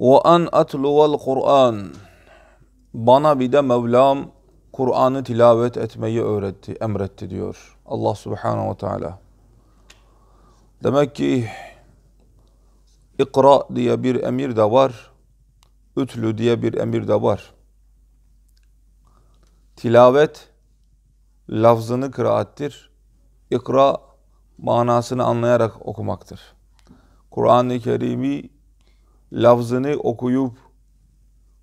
Ve an atluvel Kur'an. Bana bir de Mevlam Kur'an'ı tilavet etmeyi öğretti, emretti diyor. Allah Subhanahu ve Teala. Demek ki ikra diye bir emir de var. Ütlü diye bir emir de var. Tilavet lafzını kıraattir. İkra manasını anlayarak okumaktır. Kur'an-ı Kerim'i lafzını okuyup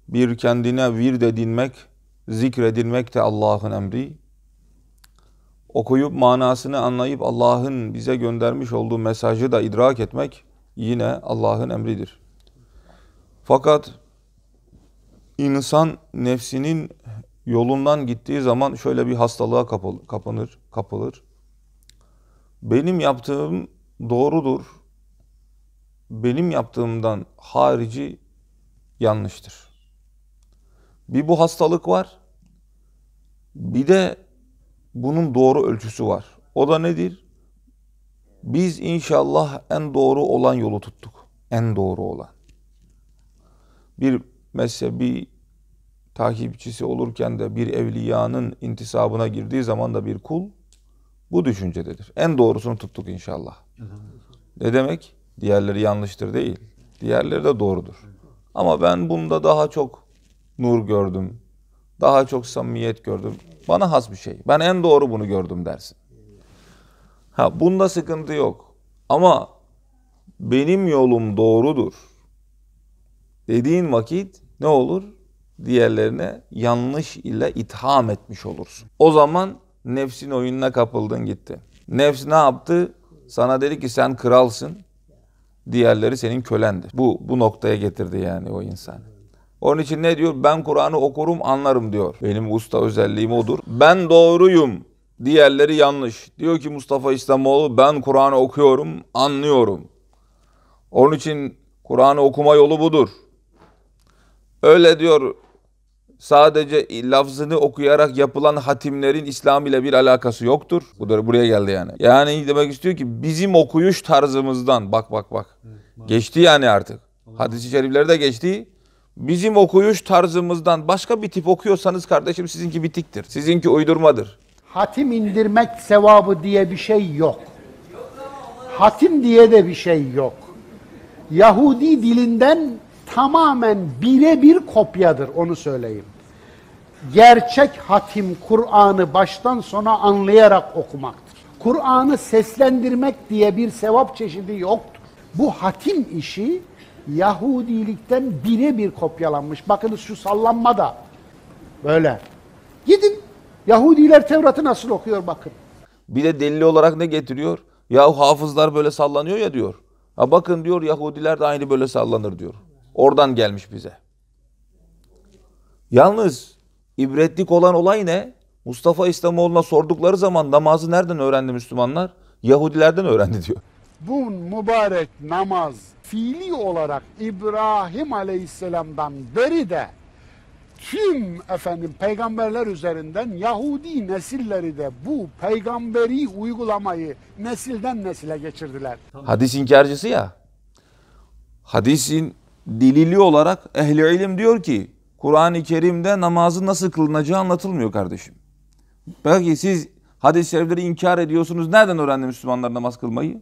bir kendine vird edinmek, zikredinmek de Allah'ın emri. Okuyup manasını anlayıp Allah'ın bize göndermiş olduğu mesajı da idrak etmek yine Allah'ın emridir. Fakat insan nefsinin yolundan gittiği zaman şöyle bir hastalığa kapılır, kapanır, kapılır. Benim yaptığım doğrudur benim yaptığımdan harici yanlıştır. Bir bu hastalık var. Bir de bunun doğru ölçüsü var. O da nedir? Biz inşallah en doğru olan yolu tuttuk. En doğru olan. Bir mezhebi takipçisi olurken de bir evliyanın intisabına girdiği zaman da bir kul bu düşüncededir. En doğrusunu tuttuk inşallah. Ne demek? Diğerleri yanlıştır değil. Diğerleri de doğrudur. Ama ben bunda daha çok nur gördüm. Daha çok samimiyet gördüm. Bana has bir şey. Ben en doğru bunu gördüm dersin. Ha bunda sıkıntı yok. Ama benim yolum doğrudur. Dediğin vakit ne olur? Diğerlerine yanlış ile itham etmiş olursun. O zaman nefsin oyununa kapıldın gitti. Nefs ne yaptı? Sana dedi ki sen kralsın. Diğerleri senin kölendir. Bu, bu noktaya getirdi yani o insanı. Onun için ne diyor? Ben Kur'an'ı okurum anlarım diyor. Benim usta özelliğim odur. Ben doğruyum. Diğerleri yanlış. Diyor ki Mustafa İslamoğlu ben Kur'an'ı okuyorum, anlıyorum. Onun için Kur'an'ı okuma yolu budur. Öyle diyor sadece lafzını okuyarak yapılan hatimlerin İslam ile bir alakası yoktur. Bu da buraya geldi yani. Yani demek istiyor ki bizim okuyuş tarzımızdan bak bak bak. geçti yani artık. Hadis-i şeriflerde geçti. Bizim okuyuş tarzımızdan başka bir tip okuyorsanız kardeşim sizinki bitiktir. Sizinki uydurmadır. Hatim indirmek sevabı diye bir şey yok. Hatim diye de bir şey yok. Yahudi dilinden tamamen birebir kopyadır onu söyleyeyim. Gerçek hatim Kur'an'ı baştan sona anlayarak okumaktır. Kur'an'ı seslendirmek diye bir sevap çeşidi yoktur. Bu hatim işi Yahudilikten birebir kopyalanmış. Bakınız şu sallanma da böyle. Gidin Yahudiler Tevrat'ı nasıl okuyor bakın. Bir de delili olarak ne getiriyor? Yahu hafızlar böyle sallanıyor ya diyor. Ha bakın diyor Yahudiler de aynı böyle sallanır diyor. Oradan gelmiş bize. Yalnız ibretlik olan olay ne? Mustafa İslamoğlu'na sordukları zaman namazı nereden öğrendi Müslümanlar? Yahudilerden öğrendi diyor. Bu mübarek namaz fiili olarak İbrahim Aleyhisselam'dan beri de tüm efendim peygamberler üzerinden Yahudi nesilleri de bu peygamberi uygulamayı nesilden nesile geçirdiler. Hadis inkarcısı ya. Hadisin Delili olarak ehli ilim diyor ki Kur'an-ı Kerim'de namazı nasıl kılınacağı anlatılmıyor kardeşim. Peki siz hadis-i şerifleri inkar ediyorsunuz. Nereden öğrendi Müslümanlar namaz kılmayı?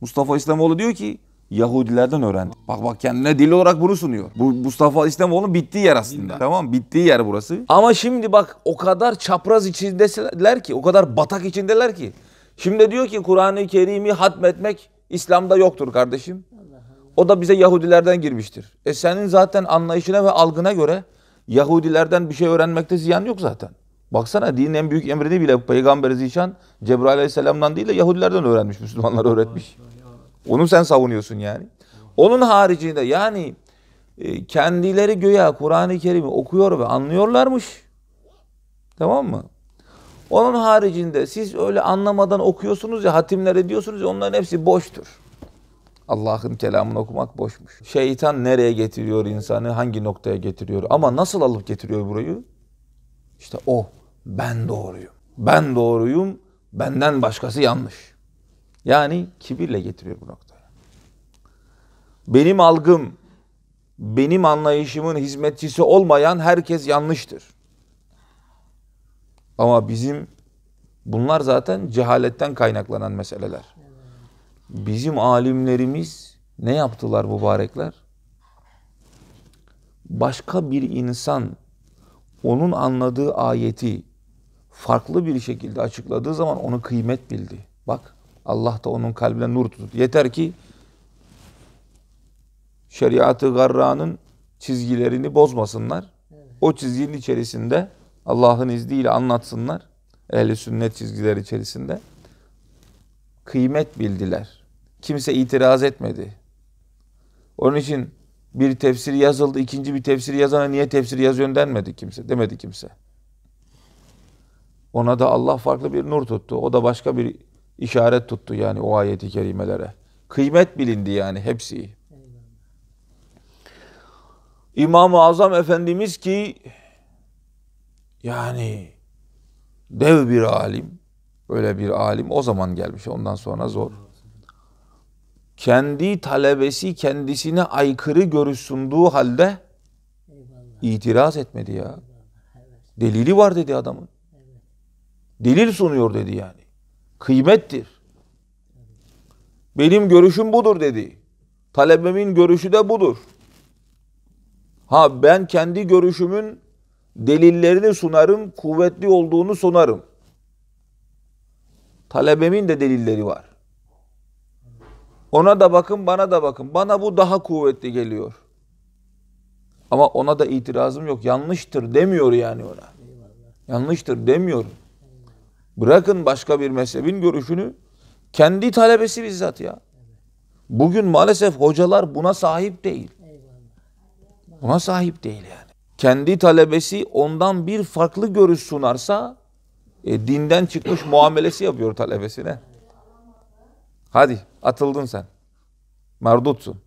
Mustafa İslamoğlu diyor ki Yahudilerden öğrendi. Bak bak kendine dil olarak bunu sunuyor. Bu Mustafa İslamoğlu bittiği yer aslında. Bilmiyorum. Tamam bittiği yer burası. Ama şimdi bak o kadar çapraz içindeler ki, o kadar batak içindeler ki. Şimdi diyor ki Kur'an-ı Kerim'i hatmetmek İslam'da yoktur kardeşim. O da bize Yahudilerden girmiştir. E senin zaten anlayışına ve algına göre Yahudilerden bir şey öğrenmekte ziyan yok zaten. Baksana dinin en büyük emrini bile Peygamber Zişan Cebrail Aleyhisselam'dan değil de Yahudilerden öğrenmiş, Müslümanlar öğretmiş. Onu sen savunuyorsun yani. Onun haricinde yani e, kendileri göya Kur'an-ı Kerim'i okuyor ve anlıyorlarmış. Tamam mı? Onun haricinde siz öyle anlamadan okuyorsunuz ya, hatimler ediyorsunuz ya onların hepsi boştur. Allah'ın kelamını okumak boşmuş. Şeytan nereye getiriyor insanı, hangi noktaya getiriyor ama nasıl alıp getiriyor burayı? İşte o, ben doğruyum. Ben doğruyum, benden başkası yanlış. Yani kibirle getiriyor bu noktaya. Benim algım, benim anlayışımın hizmetçisi olmayan herkes yanlıştır. Ama bizim bunlar zaten cehaletten kaynaklanan meseleler bizim alimlerimiz ne yaptılar mübarekler? Başka bir insan onun anladığı ayeti farklı bir şekilde açıkladığı zaman onu kıymet bildi. Bak Allah da onun kalbine nur tuttu. Yeter ki şeriatı garranın çizgilerini bozmasınlar. O çizginin içerisinde Allah'ın izniyle anlatsınlar. Ehli sünnet çizgileri içerisinde kıymet bildiler. Kimse itiraz etmedi. Onun için bir tefsir yazıldı, ikinci bir tefsir yazana niye tefsir yazıyorsun denmedi kimse, demedi kimse. Ona da Allah farklı bir nur tuttu. O da başka bir işaret tuttu yani o ayeti kerimelere. Kıymet bilindi yani hepsi. İmam-ı Azam Efendimiz ki yani dev bir alim, Böyle bir alim o zaman gelmiş. Ondan sonra zor. Kendi talebesi kendisine aykırı görüş sunduğu halde itiraz etmedi ya. Delili var dedi adamın. Delil sunuyor dedi yani. Kıymettir. Benim görüşüm budur dedi. Talebemin görüşü de budur. Ha ben kendi görüşümün delillerini sunarım, kuvvetli olduğunu sunarım. Talebemin de delilleri var. Ona da bakın, bana da bakın. Bana bu daha kuvvetli geliyor. Ama ona da itirazım yok. Yanlıştır demiyor yani ona. Yanlıştır demiyor. Bırakın başka bir mezhebin görüşünü. Kendi talebesi bizzat ya. Bugün maalesef hocalar buna sahip değil. Buna sahip değil yani. Kendi talebesi ondan bir farklı görüş sunarsa e, dinden çıkmış muamelesi yapıyor talebesine. Hadi atıldın sen. Merdutsun.